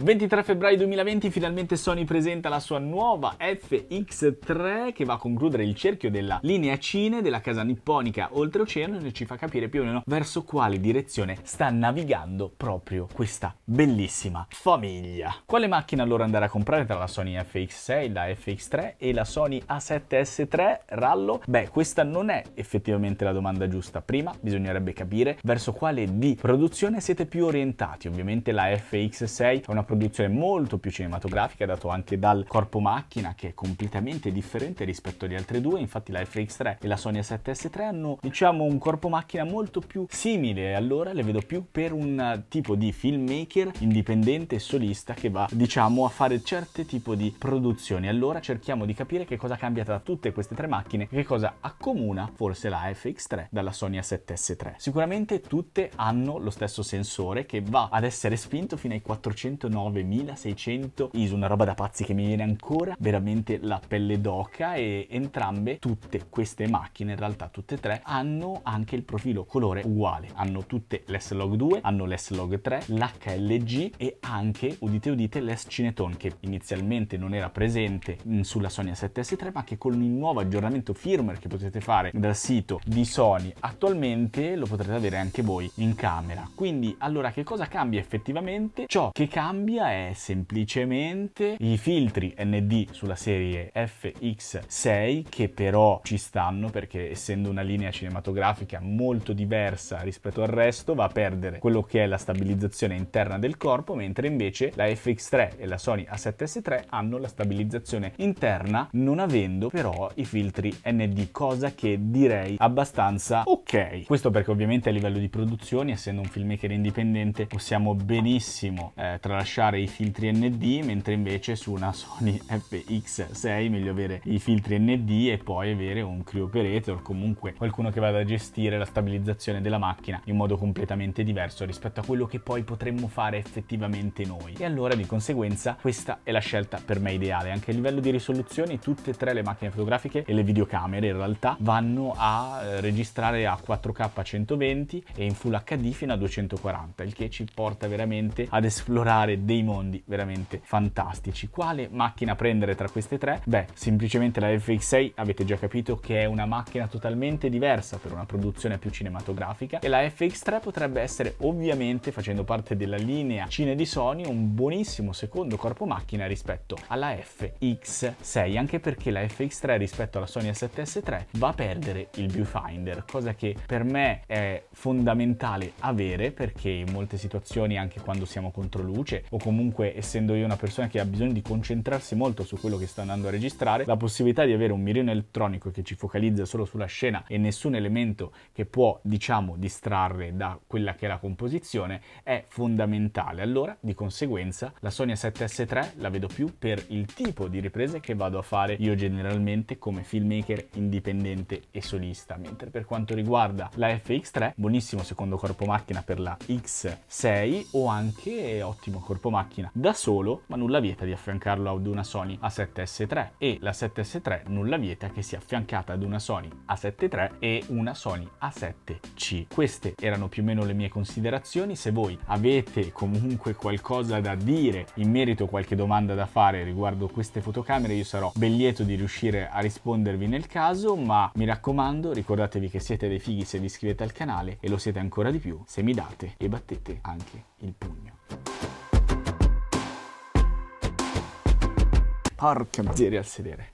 23 febbraio 2020 finalmente Sony presenta la sua nuova FX3 che va a concludere il cerchio della linea Cine della casa nipponica oltreoceano e ci fa capire più o meno verso quale direzione sta navigando proprio questa bellissima famiglia. Quale macchina allora andare a comprare tra la Sony FX6, la FX3 e la Sony A7S3 Rallo? Beh, questa non è effettivamente la domanda giusta. Prima bisognerebbe capire verso quale di produzione siete più orientati. Ovviamente la FX6 è una produzione molto più cinematografica, dato anche dal corpo macchina che è completamente differente rispetto agli altri due, infatti la FX3 e la Sony 7S3 hanno diciamo un corpo macchina molto più simile, allora le vedo più per un tipo di filmmaker indipendente e solista che va diciamo a fare certi tipi di produzioni, allora cerchiamo di capire che cosa cambia tra tutte queste tre macchine, e che cosa accomuna forse la FX3 dalla Sony 7 s 3 Sicuramente tutte hanno lo stesso sensore che va ad essere spinto fino ai 490 9600 ISO, una roba da pazzi che mi viene ancora veramente la pelle d'oca e entrambe, tutte queste macchine, in realtà tutte e tre, hanno anche il profilo colore uguale, hanno tutte l'S-Log 2, hanno l'S-Log 3, l'HLG e anche, udite udite, l'S Cineton che inizialmente non era presente sulla Sony 7S3 ma che con il nuovo aggiornamento firmware che potete fare dal sito di Sony attualmente lo potrete avere anche voi in camera. Quindi allora che cosa cambia effettivamente? Ciò che cambia cambia è semplicemente i filtri ND sulla serie FX6 che però ci stanno perché essendo una linea cinematografica molto diversa rispetto al resto va a perdere quello che è la stabilizzazione interna del corpo mentre invece la FX3 e la Sony A7S3 hanno la stabilizzazione interna non avendo però i filtri ND cosa che direi abbastanza ok questo perché ovviamente a livello di produzione essendo un filmmaker indipendente possiamo benissimo eh, tralasciare lasciare i filtri ND, mentre invece su una Sony FX6 meglio avere i filtri ND e poi avere un crew operator, comunque qualcuno che vada a gestire la stabilizzazione della macchina in modo completamente diverso rispetto a quello che poi potremmo fare effettivamente noi. E allora di conseguenza questa è la scelta per me ideale, anche a livello di risoluzioni tutte e tre le macchine fotografiche e le videocamere in realtà vanno a eh, registrare a 4K 120 e in Full HD fino a 240, il che ci porta veramente ad esplorare dei mondi veramente fantastici. Quale macchina prendere tra queste tre? Beh, semplicemente la FX6 avete già capito che è una macchina totalmente diversa per una produzione più cinematografica e la FX3 potrebbe essere ovviamente facendo parte della linea cine di Sony un buonissimo secondo corpo macchina rispetto alla FX6 anche perché la FX3 rispetto alla Sony A7S3 va a perdere il viewfinder cosa che per me è fondamentale avere perché in molte situazioni anche quando siamo contro luce o comunque essendo io una persona che ha bisogno di concentrarsi molto su quello che sta andando a registrare, la possibilità di avere un mirino elettronico che ci focalizza solo sulla scena e nessun elemento che può, diciamo, distrarre da quella che è la composizione è fondamentale. Allora, di conseguenza, la Sony 7S3 la vedo più per il tipo di riprese che vado a fare io generalmente come filmmaker indipendente e solista, mentre per quanto riguarda la FX3, buonissimo secondo corpo macchina per la X6 o anche ottimo corpo corpo macchina da solo, ma nulla vieta di affiancarlo ad una Sony A7S3 e la 7S3 nulla vieta che sia affiancata ad una Sony A7 III e una Sony A7C. Queste erano più o meno le mie considerazioni, se voi avete comunque qualcosa da dire in merito qualche domanda da fare riguardo queste fotocamere io sarò ben lieto di riuscire a rispondervi nel caso, ma mi raccomando ricordatevi che siete dei fighi se vi iscrivete al canale e lo siete ancora di più se mi date e battete anche il pugno. Park Imperial sedere.